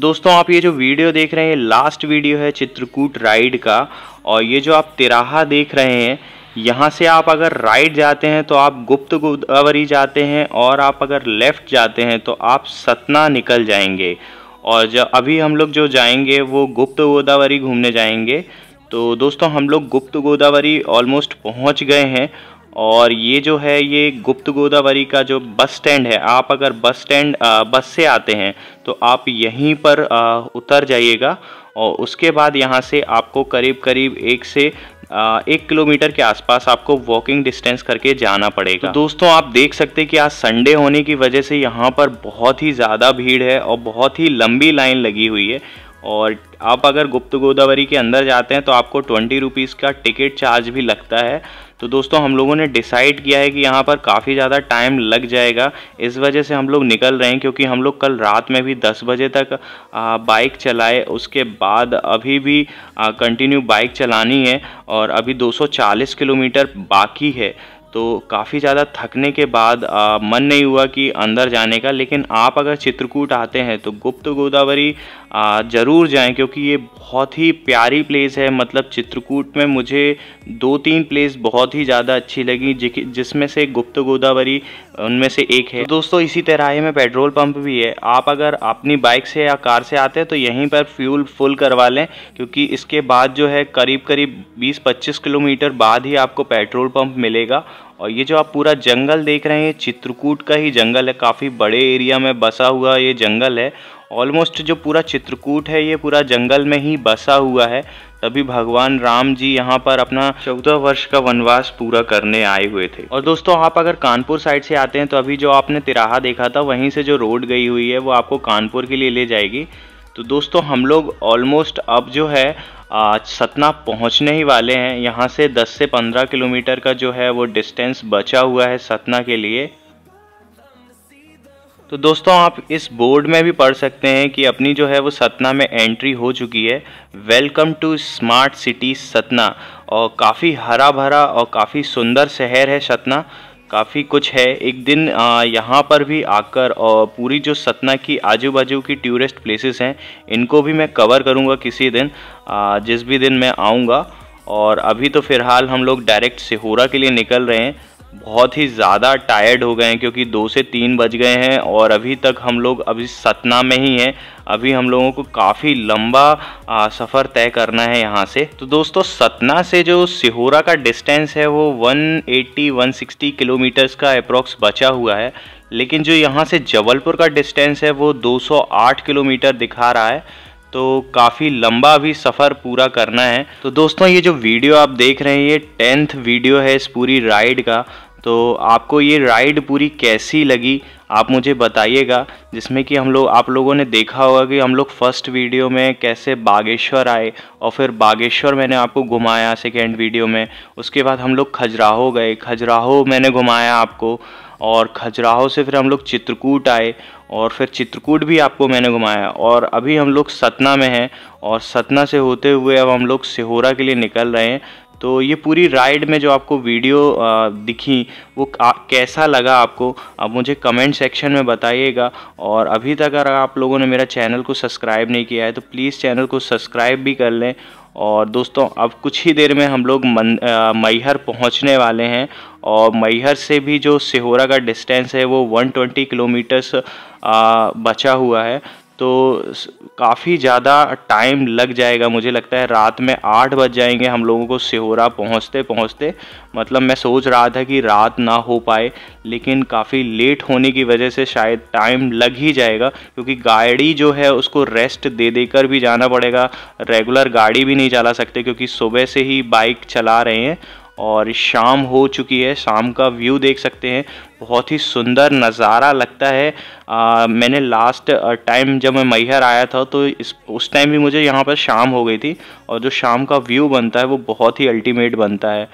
दोस्तों आप ये जो वीडियो देख रहे हैं लास्ट वीडियो है चित्रकूट राइड का और ये जो आप तिराहा देख रहे हैं यहाँ से आप अगर राइट जाते हैं तो आप गुप्त गोदावरी जाते हैं और आप अगर लेफ़्ट जाते हैं तो आप सतना निकल जाएंगे और जब अभी हम लोग जो जाएंगे वो गुप्त गोदावरी घूमने जाएंगे तो दोस्तों हम लोग गुप्त गोदावरी ऑलमोस्ट पहुँच गए हैं और ये जो है ये गुप्त गोदावरी का जो बस स्टैंड है आप अगर बस स्टैंड बस से आते हैं तो आप यहीं पर आ, उतर जाइएगा और उसके बाद यहाँ से आपको करीब करीब एक से आ, एक किलोमीटर के आसपास आपको वॉकिंग डिस्टेंस करके जाना पड़ेगा तो दोस्तों आप देख सकते हैं कि आज संडे होने की वजह से यहाँ पर बहुत ही ज़्यादा भीड़ है और बहुत ही लंबी लाइन लगी हुई है और आप अगर गुप्त गोदावरी के अंदर जाते हैं तो आपको ट्वेंटी रुपीज़ का टिकट चार्ज भी लगता है तो दोस्तों हम लोगों ने डिसाइड किया है कि यहाँ पर काफ़ी ज़्यादा टाइम लग जाएगा इस वजह से हम लोग निकल रहे हैं क्योंकि हम लोग कल रात में भी 10 बजे तक बाइक चलाए उसके बाद अभी भी कंटिन्यू बाइक चलानी है और अभी 240 किलोमीटर बाकी है तो काफ़ी ज़्यादा थकने के बाद आ, मन नहीं हुआ कि अंदर जाने का लेकिन आप अगर चित्रकूट आते हैं तो गुप्त गोदावरी ज़रूर जाएं क्योंकि ये बहुत ही प्यारी प्लेस है मतलब चित्रकूट में मुझे दो तीन प्लेस बहुत ही ज़्यादा अच्छी लगी जिसमें से गुप्त गोदावरी उनमें से एक है दोस्तों इसी तरह में पेट्रोल पंप भी है आप अगर अपनी बाइक से या कार से आते हैं तो यहीं पर फ्यूल फुल करवा लें क्योंकि इसके बाद जो है करीब करीब बीस पच्चीस किलोमीटर बाद ही आपको पेट्रोल पम्प मिलेगा और ये जो आप पूरा जंगल देख रहे हैं ये चित्रकूट का ही जंगल है काफ़ी बड़े एरिया में बसा हुआ ये जंगल है ऑलमोस्ट जो पूरा चित्रकूट है ये पूरा जंगल में ही बसा हुआ है तभी भगवान राम जी यहाँ पर अपना चौदह वर्ष का वनवास पूरा करने आए हुए थे और दोस्तों आप अगर कानपुर साइड से आते हैं तो अभी जो आपने तिराहा देखा था वहीं से जो रोड गई हुई है वो आपको कानपुर के लिए ले जाएगी तो दोस्तों हम लोग ऑलमोस्ट अब जो है आज सतना पहुंचने ही वाले हैं यहाँ से 10 से 15 किलोमीटर का जो है वो डिस्टेंस बचा हुआ है सतना के लिए तो दोस्तों आप इस बोर्ड में भी पढ़ सकते हैं कि अपनी जो है वो सतना में एंट्री हो चुकी है welcome to smart city Satna और काफ़ी हरा भरा और काफ़ी सुंदर शहर है सतना काफ़ी कुछ है एक दिन यहाँ पर भी आकर और पूरी जो सतना की आजू बाजू की टूरिस्ट प्लेसेस हैं इनको भी मैं कवर करूँगा किसी दिन जिस भी दिन मैं आऊँगा और अभी तो फ़िलहाल हम लोग डायरेक्ट सिहोरा के लिए निकल रहे हैं बहुत ही ज़्यादा टायर्ड हो गए हैं क्योंकि दो से तीन बज गए हैं और अभी तक हम लोग अभी सतना में ही हैं अभी हम लोगों को काफ़ी लंबा सफ़र तय करना है यहाँ से तो दोस्तों सतना से जो सिहोरा का डिस्टेंस है वो 180 160 किलोमीटर्स का अप्रॉक्स बचा हुआ है लेकिन जो यहाँ से जबलपुर का डिस्टेंस है वो 208 किलोमीटर दिखा रहा है तो काफ़ी लंबा भी सफ़र पूरा करना है तो दोस्तों ये जो वीडियो आप देख रहे हैं ये टेंथ वीडियो है इस पूरी राइड का तो आपको ये राइड पूरी कैसी लगी आप मुझे बताइएगा जिसमें कि हम लोग आप लोगों ने देखा होगा कि हम लोग फर्स्ट वीडियो में कैसे बागेश्वर आए और फिर बागेश्वर मैंने आपको घुमाया सेकेंड वीडियो में उसके बाद हम लोग खजुराहो गए खजुराहो मैंने घुमाया आपको और खजुराहो से फिर हम लोग चित्रकूट आए और फिर चित्रकूट भी आपको मैंने घुमाया और अभी हम लोग सतना में हैं और सतना से होते हुए अब हम लोग सिहोरा के लिए निकल रहे हैं तो ये पूरी राइड में जो आपको वीडियो दिखी वो कैसा लगा आपको अब मुझे कमेंट सेक्शन में बताइएगा और अभी तक अगर आप लोगों ने मेरा चैनल को सब्सक्राइब नहीं किया है तो प्लीज़ चैनल को सब्सक्राइब भी कर लें और दोस्तों अब कुछ ही देर में हम लोग मैहर पहुंचने वाले हैं और मैहर से भी जो सिहोरा का डिस्टेंस है वो 120 किलोमीटर्स बचा हुआ है तो काफ़ी ज़्यादा टाइम लग जाएगा मुझे लगता है रात में आठ बज जाएंगे हम लोगों को सिहोरा पहुँचते पहुँचते मतलब मैं सोच रहा था कि रात ना हो पाए लेकिन काफ़ी लेट होने की वजह से शायद टाइम लग ही जाएगा क्योंकि गाड़ी जो है उसको रेस्ट दे देकर भी जाना पड़ेगा रेगुलर गाड़ी भी नहीं चला सकते क्योंकि सुबह से ही बाइक चला रहे हैं और शाम हो चुकी है शाम का व्यू देख सकते हैं बहुत ही सुंदर नज़ारा लगता है आ, मैंने लास्ट टाइम जब मैं मैहर आया था तो इस उस टाइम भी मुझे यहाँ पर शाम हो गई थी और जो शाम का व्यू बनता है वो बहुत ही अल्टीमेट बनता है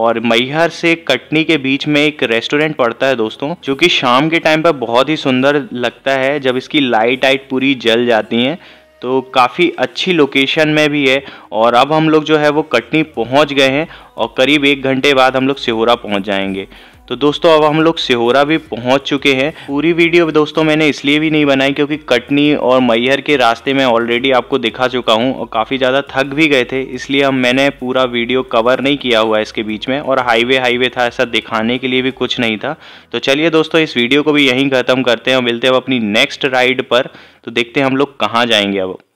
और मैहर से कटनी के बीच में एक रेस्टोरेंट पड़ता है दोस्तों जो कि शाम के टाइम पर बहुत ही सुंदर लगता है जब इसकी लाइट आइट पूरी जल जाती हैं तो काफ़ी अच्छी लोकेशन में भी है और अब हम लोग जो है वो कटनी पहुंच गए हैं और करीब एक घंटे बाद हम लोग सिहोरा पहुंच जाएंगे तो दोस्तों अब हम लोग सिहोरा भी पहुंच चुके हैं पूरी वीडियो दोस्तों मैंने इसलिए भी नहीं बनाई क्योंकि कटनी और मैहर के रास्ते में ऑलरेडी आपको दिखा चुका हूं और काफ़ी ज़्यादा थक भी गए थे इसलिए हम मैंने पूरा वीडियो कवर नहीं किया हुआ इसके बीच में और हाईवे हाईवे था ऐसा दिखाने के लिए भी कुछ नहीं था तो चलिए दोस्तों इस वीडियो को भी यहीं ख़त्म करते हैं और मिलते हैं अब अपनी नेक्स्ट राइड पर तो देखते हैं हम लोग कहाँ जाएंगे अब